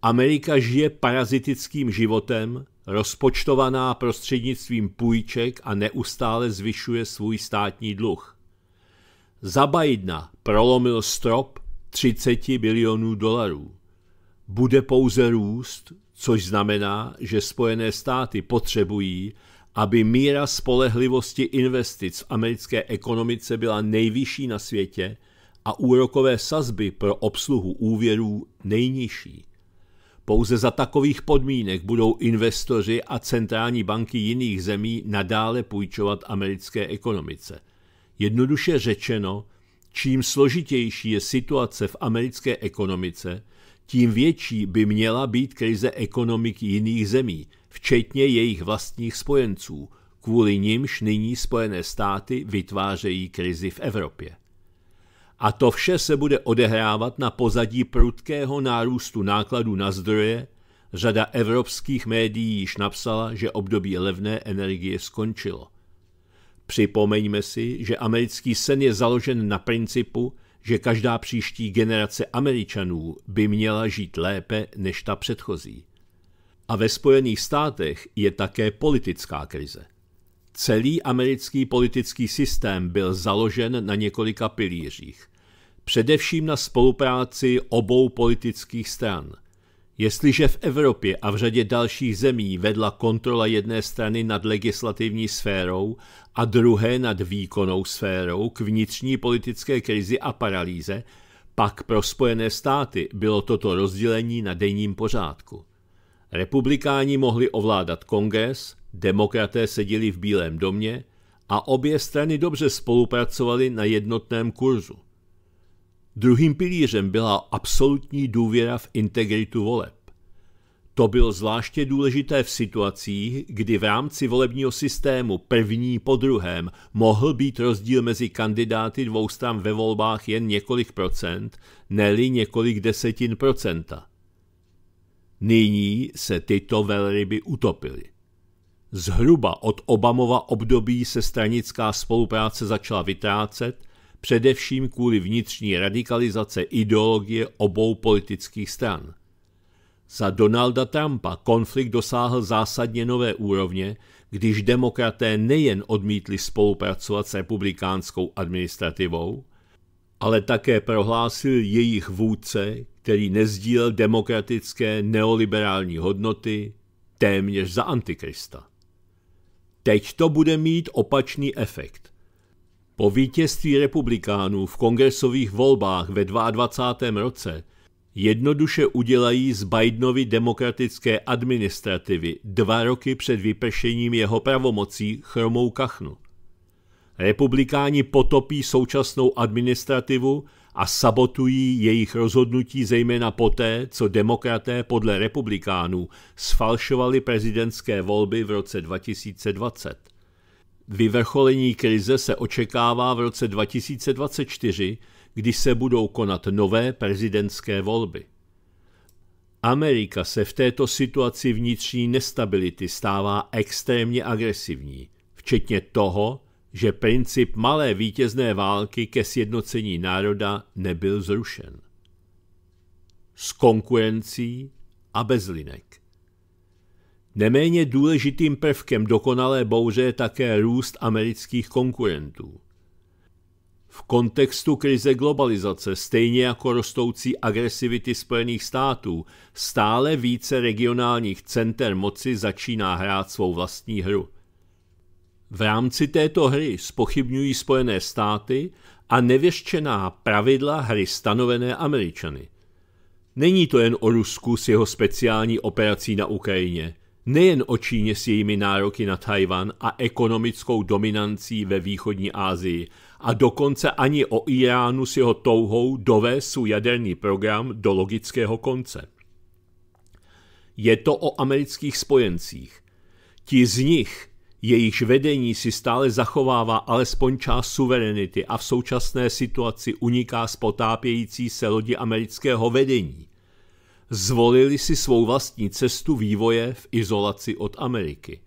[SPEAKER 1] Amerika žije parazitickým životem rozpočtovaná prostřednictvím půjček a neustále zvyšuje svůj státní dluh. Za Bidena prolomil strop 30 bilionů dolarů. Bude pouze růst, což znamená, že Spojené státy potřebují, aby míra spolehlivosti investic v americké ekonomice byla nejvyšší na světě a úrokové sazby pro obsluhu úvěrů nejnižší. Pouze za takových podmínek budou investoři a centrální banky jiných zemí nadále půjčovat americké ekonomice. Jednoduše řečeno, čím složitější je situace v americké ekonomice, tím větší by měla být krize ekonomik jiných zemí, včetně jejich vlastních spojenců, kvůli nimž nyní Spojené státy vytvářejí krizi v Evropě. A to vše se bude odehrávat na pozadí prudkého nárůstu nákladů na zdroje. Řada evropských médií již napsala, že období levné energie skončilo. Připomeňme si, že americký sen je založen na principu, že každá příští generace Američanů by měla žít lépe než ta předchozí. A ve Spojených státech je také politická krize. Celý americký politický systém byl založen na několika pilířích především na spolupráci obou politických stran. Jestliže v Evropě a v řadě dalších zemí vedla kontrola jedné strany nad legislativní sférou a druhé nad výkonnou sférou k vnitřní politické krizi a paralýze, pak pro Spojené státy bylo toto rozdělení na denním pořádku. Republikáni mohli ovládat kongres, demokraté seděli v Bílém domě a obě strany dobře spolupracovaly na jednotném kurzu. Druhým pilířem byla absolutní důvěra v integritu voleb. To bylo zvláště důležité v situacích, kdy v rámci volebního systému první po druhém mohl být rozdíl mezi kandidáty dvou stran ve volbách jen několik procent, neli několik desetin procenta. Nyní se tyto velryby utopily. Zhruba od Obamova období se stranická spolupráce začala vytrácet – především kvůli vnitřní radikalizace ideologie obou politických stran. Za Donalda Trumpa konflikt dosáhl zásadně nové úrovně, když demokraté nejen odmítli spolupracovat s republikánskou administrativou, ale také prohlásil jejich vůdce, který nezdílel demokratické neoliberální hodnoty, téměř za antikrista. Teď to bude mít opačný efekt. Po vítězství republikánů v kongresových volbách ve 22. roce jednoduše udělají z Bidenovy demokratické administrativy dva roky před vypršením jeho pravomocí chromou kachnu. Republikáni potopí současnou administrativu a sabotují jejich rozhodnutí zejména poté, co demokraté podle republikánů sfalšovali prezidentské volby v roce 2020. Vyvrcholení krize se očekává v roce 2024, kdy se budou konat nové prezidentské volby. Amerika se v této situaci vnitřní nestability stává extrémně agresivní, včetně toho, že princip malé vítězné války ke sjednocení národa nebyl zrušen. S konkurencí a bez linek. Neméně důležitým prvkem dokonalé bouře je také růst amerických konkurentů. V kontextu krize globalizace, stejně jako rostoucí agresivity Spojených států, stále více regionálních center moci začíná hrát svou vlastní hru. V rámci této hry spochybňují Spojené státy a nevěštěná pravidla hry stanovené Američany. Není to jen o Rusku s jeho speciální operací na Ukrajině – nejen o Číně s jejími nároky na Tajvan a ekonomickou dominancí ve východní Asii, a dokonce ani o Iránu s jeho touhou dovést svůj jaderný program do logického konce. Je to o amerických spojencích. Ti z nich, jejichž vedení si stále zachovává alespoň část suverenity a v současné situaci uniká z potápějící se lodi amerického vedení – zvolili si svou vlastní cestu vývoje v izolaci od Ameriky.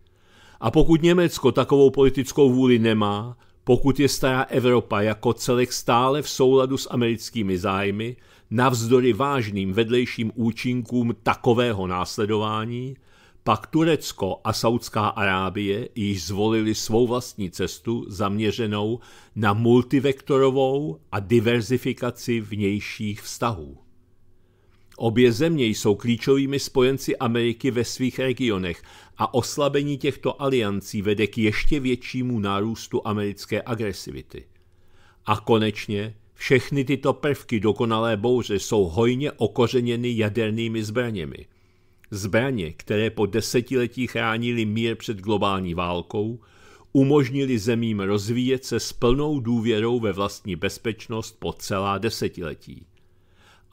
[SPEAKER 1] A pokud Německo takovou politickou vůli nemá, pokud je stará Evropa jako celek stále v souladu s americkými zájmy, navzdory vážným vedlejším účinkům takového následování, pak Turecko a Saudská Arábie již zvolili svou vlastní cestu zaměřenou na multivektorovou a diverzifikaci vnějších vztahů. Obě země jsou klíčovými spojenci Ameriky ve svých regionech a oslabení těchto aliancí vede k ještě většímu nárůstu americké agresivity. A konečně všechny tyto prvky dokonalé bouře jsou hojně okořeněny jadernými zbraněmi. Zbraně, které po desetiletí chránili mír před globální válkou, umožnili zemím rozvíjet se s plnou důvěrou ve vlastní bezpečnost po celá desetiletí.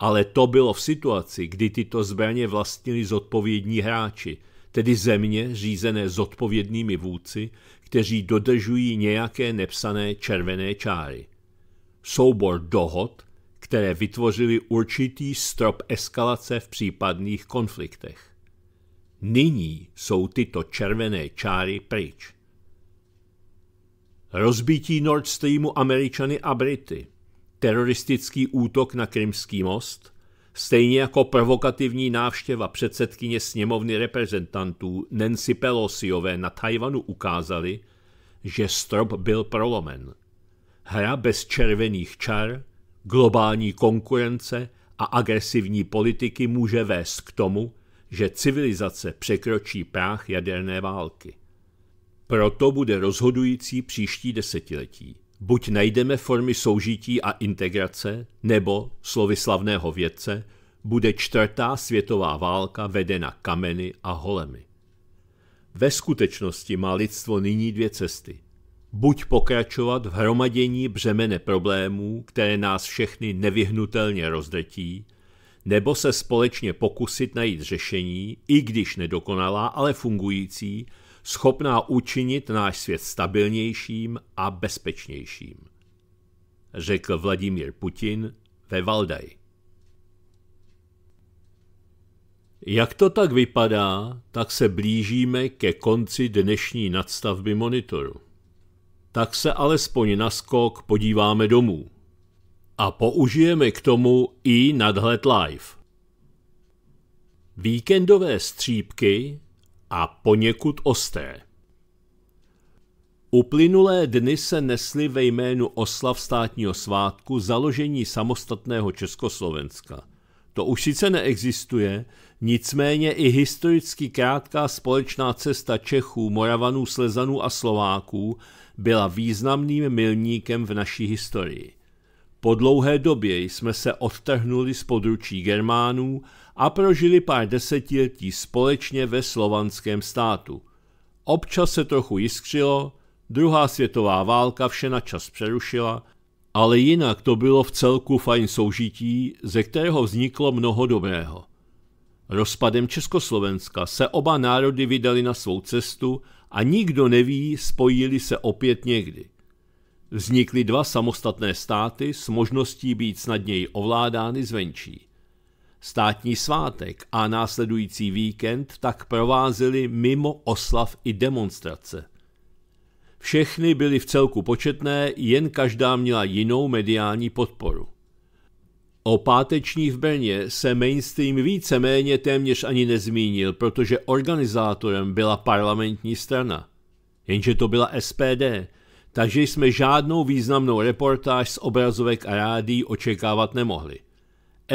[SPEAKER 1] Ale to bylo v situaci, kdy tyto zbraně vlastnili zodpovědní hráči, tedy země řízené zodpovědnými vůdci, kteří dodržují nějaké nepsané červené čáry. Soubor dohod, které vytvořili určitý strop eskalace v případných konfliktech. Nyní jsou tyto červené čáry pryč. Rozbití Nord Streamu Američany a Brity – teroristický útok na Krymský most, stejně jako provokativní návštěva předsedkyně sněmovny reprezentantů Nancy Pelosiové na Tajvanu ukázaly, že strop byl prolomen. Hra bez červených čar, globální konkurence a agresivní politiky může vést k tomu, že civilizace překročí práh jaderné války. Proto bude rozhodující příští desetiletí buď najdeme formy soužití a integrace, nebo, slovy slavného vědce, bude čtvrtá světová válka vedena kameny a holemi. Ve skutečnosti má lidstvo nyní dvě cesty. Buď pokračovat v hromadění břemene problémů, které nás všechny nevyhnutelně rozdrtí, nebo se společně pokusit najít řešení, i když nedokonalá, ale fungující, schopná učinit náš svět stabilnějším a bezpečnějším, řekl Vladimír Putin ve Valdaj. Jak to tak vypadá, tak se blížíme ke konci dnešní nadstavby monitoru. Tak se alespoň na skok podíváme domů. A použijeme k tomu i nadhled live. Víkendové střípky a poněkud osté. Uplynulé dny se nesly ve jménu oslav státního svátku založení samostatného Československa. To už sice neexistuje, nicméně i historicky krátká společná cesta Čechů, Moravanů, Slezanů a Slováků byla významným milníkem v naší historii. Po dlouhé době jsme se odtrhnuli z područí Germánů a prožili pár desetiletí společně ve slovanském státu. Občas se trochu jiskřilo, druhá světová válka vše na čas přerušila, ale jinak to bylo v celku fajn soužití, ze kterého vzniklo mnoho dobrého. Rozpadem Československa se oba národy vydali na svou cestu a nikdo neví, spojili se opět někdy. Vznikly dva samostatné státy s možností být snadněji ovládány zvenčí. Státní svátek a následující víkend tak provázely mimo oslav i demonstrace. Všechny byly v celku početné, jen každá měla jinou mediální podporu. O páteční v Brně se mainstream víceméně téměř ani nezmínil, protože organizátorem byla parlamentní strana. Jenže to byla SPD, takže jsme žádnou významnou reportáž z obrazovek a rádí očekávat nemohli.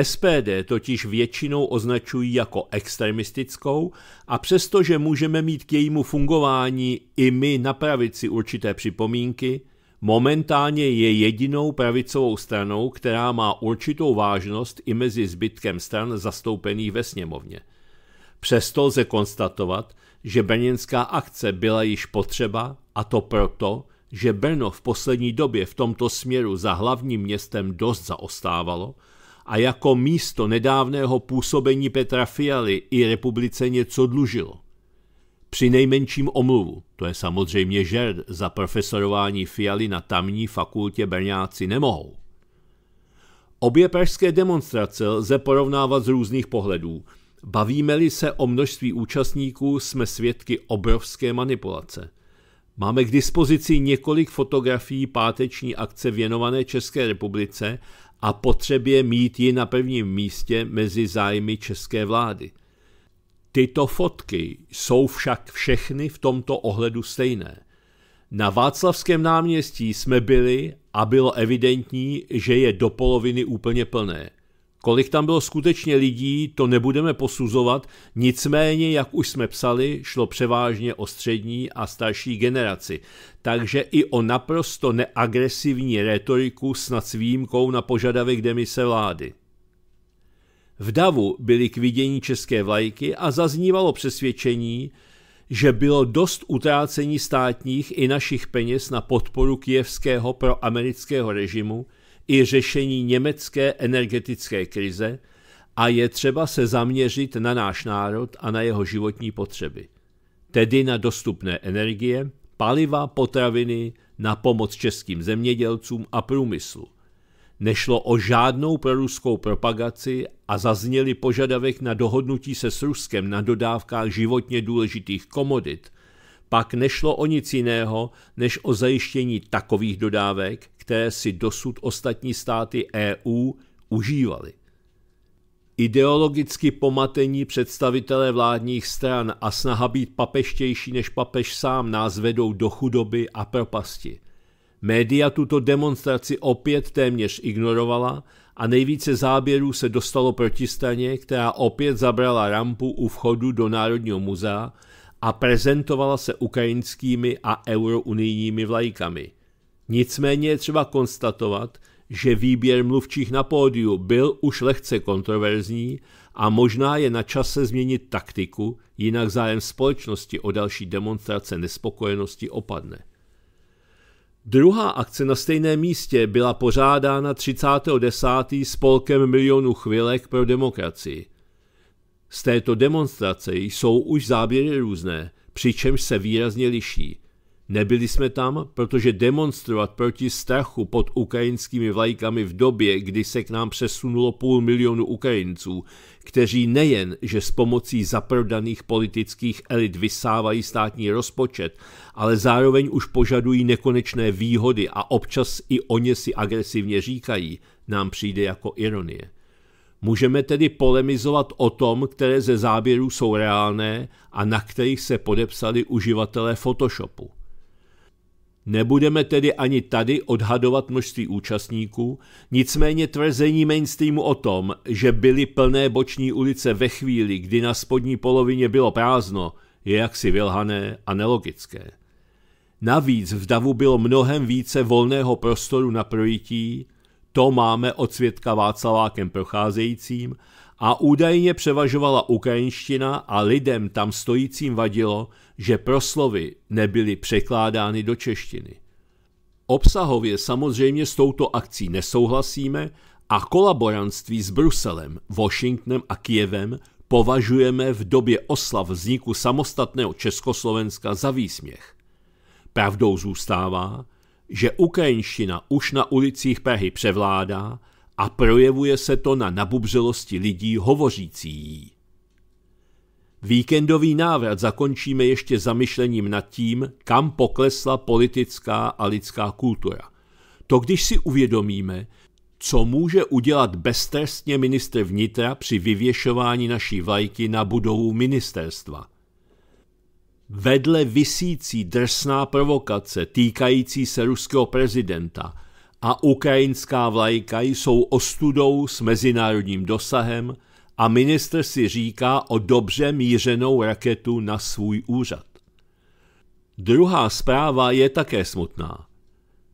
[SPEAKER 1] SPD totiž většinou označují jako extremistickou a přestože můžeme mít k jejímu fungování i my na pravici určité připomínky, momentálně je jedinou pravicovou stranou, která má určitou vážnost i mezi zbytkem stran zastoupených ve sněmovně. Přesto lze konstatovat, že brněnská akce byla již potřeba a to proto, že Brno v poslední době v tomto směru za hlavním městem dost zaostávalo – a jako místo nedávného působení Petra Fialy i republice něco dlužilo. Při nejmenším omluvu, to je samozřejmě žert za profesorování Fialy na tamní fakultě Brňáci nemohou. Obě pražské demonstrace lze porovnávat z různých pohledů. Bavíme-li se o množství účastníků, jsme svědky obrovské manipulace. Máme k dispozici několik fotografií páteční akce věnované České republice a potřebě mít ji na prvním místě mezi zájmy české vlády. Tyto fotky jsou však všechny v tomto ohledu stejné. Na Václavském náměstí jsme byli a bylo evidentní, že je do poloviny úplně plné. Kolik tam bylo skutečně lidí, to nebudeme posuzovat, nicméně, jak už jsme psali, šlo převážně o střední a starší generaci, takže i o naprosto neagresivní retoriku snad s výjimkou na požadavek demise vlády. V davu byly k vidění české vlajky a zaznívalo přesvědčení, že bylo dost utrácení státních i našich peněz na podporu kijevského proamerického režimu, i řešení německé energetické krize a je třeba se zaměřit na náš národ a na jeho životní potřeby, tedy na dostupné energie, paliva, potraviny, na pomoc českým zemědělcům a průmyslu. Nešlo o žádnou proruskou propagaci a zazněli požadavek na dohodnutí se s Ruskem na dodávkách životně důležitých komodit, pak nešlo o nic jiného, než o zajištění takových dodávek, které si dosud ostatní státy EU užívaly. Ideologicky pomatení představitelé vládních stran a snaha být papeštější než papež sám nás vedou do chudoby a propasti. Média tuto demonstraci opět téměř ignorovala a nejvíce záběrů se dostalo straně, která opět zabrala rampu u vchodu do Národního muzea a prezentovala se ukrajinskými a eurounijními vlajkami. Nicméně je třeba konstatovat, že výběr mluvčích na pódiu byl už lehce kontroverzní a možná je na čase změnit taktiku, jinak zájem společnosti o další demonstrace nespokojenosti opadne. Druhá akce na stejném místě byla pořádána 30.10. spolkem milionů chvilek pro demokracii – z této demonstrace jsou už záběry různé, přičemž se výrazně liší. Nebyli jsme tam, protože demonstrovat proti strachu pod ukrajinskými vlajkami v době, kdy se k nám přesunulo půl milionu Ukrajinců, kteří nejen, že s pomocí zaprodaných politických elit vysávají státní rozpočet, ale zároveň už požadují nekonečné výhody a občas i o ně si agresivně říkají, nám přijde jako ironie. Můžeme tedy polemizovat o tom, které ze záběrů jsou reálné a na kterých se podepsali uživatelé Photoshopu. Nebudeme tedy ani tady odhadovat množství účastníků, nicméně tvrzení mainstreamu o tom, že byly plné boční ulice ve chvíli, kdy na spodní polovině bylo prázdno, je jaksi vylhané a nelogické. Navíc v davu bylo mnohem více volného prostoru na projití, to máme od světka Václavákem procházejícím a údajně převažovala ukrajinština a lidem tam stojícím vadilo, že proslovy nebyly překládány do češtiny. Obsahově samozřejmě s touto akcí nesouhlasíme a kolaborantství s Bruselem, Washingtonem a Kijevem považujeme v době oslav vzniku samostatného Československa za výsměch. Pravdou zůstává, že ukrajinština už na ulicích Prahy převládá a projevuje se to na nabubřelosti lidí hovořící jí. Víkendový návrat zakončíme ještě zamyšlením nad tím, kam poklesla politická a lidská kultura. To, když si uvědomíme, co může udělat beztrestně ministr vnitra při vyvěšování naší vlajky na budovu ministerstva – vedle vysící drsná provokace týkající se ruského prezidenta a ukrajinská vlajka jsou ostudou s mezinárodním dosahem a minister si říká o dobře mířenou raketu na svůj úřad. Druhá zpráva je také smutná.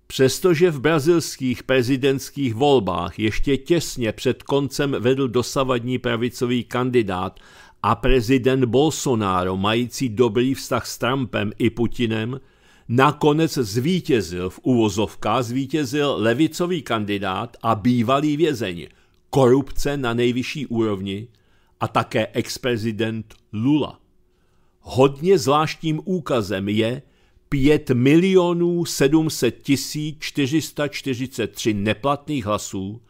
[SPEAKER 1] Přestože v brazilských prezidentských volbách ještě těsně před koncem vedl dosavadní pravicový kandidát a prezident Bolsonaro, mající dobrý vztah s Trumpem i Putinem, nakonec zvítězil v uvozovkách, zvítězil levicový kandidát a bývalý vězeň, korupce na nejvyšší úrovni a také ex-prezident Lula. Hodně zvláštním úkazem je 5 milionů 700 443 neplatných hlasů,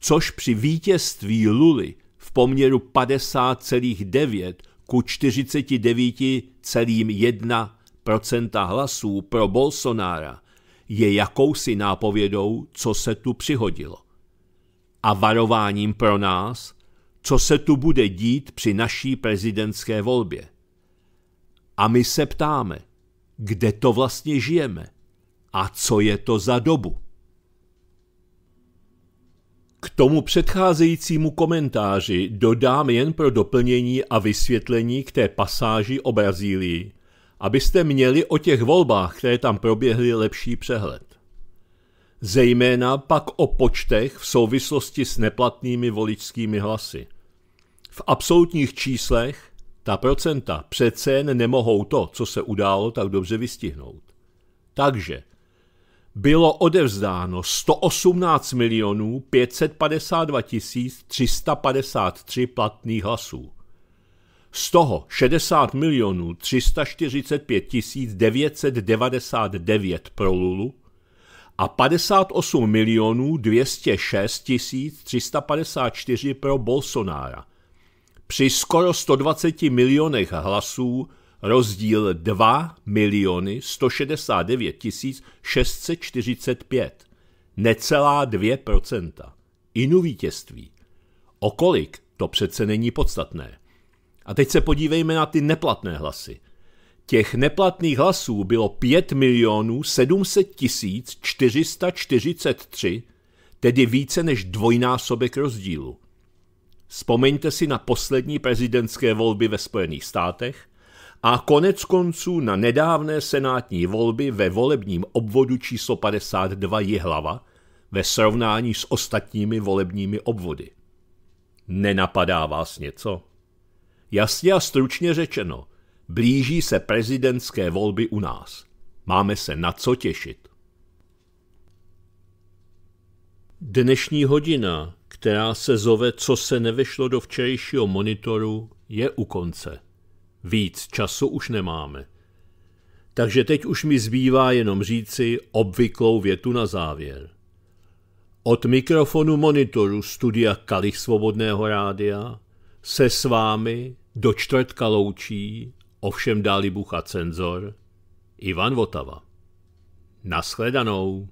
[SPEAKER 1] což při vítězství Luly poměru 50,9 ku 49,1 hlasů pro Bolsonára je jakousi nápovědou, co se tu přihodilo. A varováním pro nás, co se tu bude dít při naší prezidentské volbě. A my se ptáme, kde to vlastně žijeme a co je to za dobu. K tomu předcházejícímu komentáři dodám jen pro doplnění a vysvětlení k té pasáži o Brazílii, abyste měli o těch volbách, které tam proběhly, lepší přehled. Zejména pak o počtech v souvislosti s neplatnými voličskými hlasy. V absolutních číslech ta procenta přece jen nemohou to, co se událo, tak dobře vystihnout. Takže – bylo odevzdáno 118 milionů 552 353 platných hlasů. Z toho 60 milionů 345 999 pro Lulu a 58 milionů 206 354 pro Bolsonára. Při skoro 120 milionech hlasů rozdíl 2 miliony 169 tisíc 645, necelá 2%. Inu vítězství. Okolik, to přece není podstatné. A teď se podívejme na ty neplatné hlasy. Těch neplatných hlasů bylo 5 milionů 700 tisíc 443, tedy více než dvojnásobek rozdílu. Vzpomeňte si na poslední prezidentské volby ve Spojených státech, a konec konců na nedávné senátní volby ve volebním obvodu číslo 52 Jihlava ve srovnání s ostatními volebními obvody. Nenapadá vás něco? Jasně a stručně řečeno, blíží se prezidentské volby u nás. Máme se na co těšit. Dnešní hodina, která se zove Co se nevešlo do včerejšího monitoru, je u konce. Víc času už nemáme. Takže teď už mi zbývá jenom říci obvyklou větu na závěr. Od mikrofonu monitoru studia Kalich Svobodného rádia se s vámi do čtvrtka loučí, ovšem dáli bucha cenzor, Ivan Votava. Naschledanou.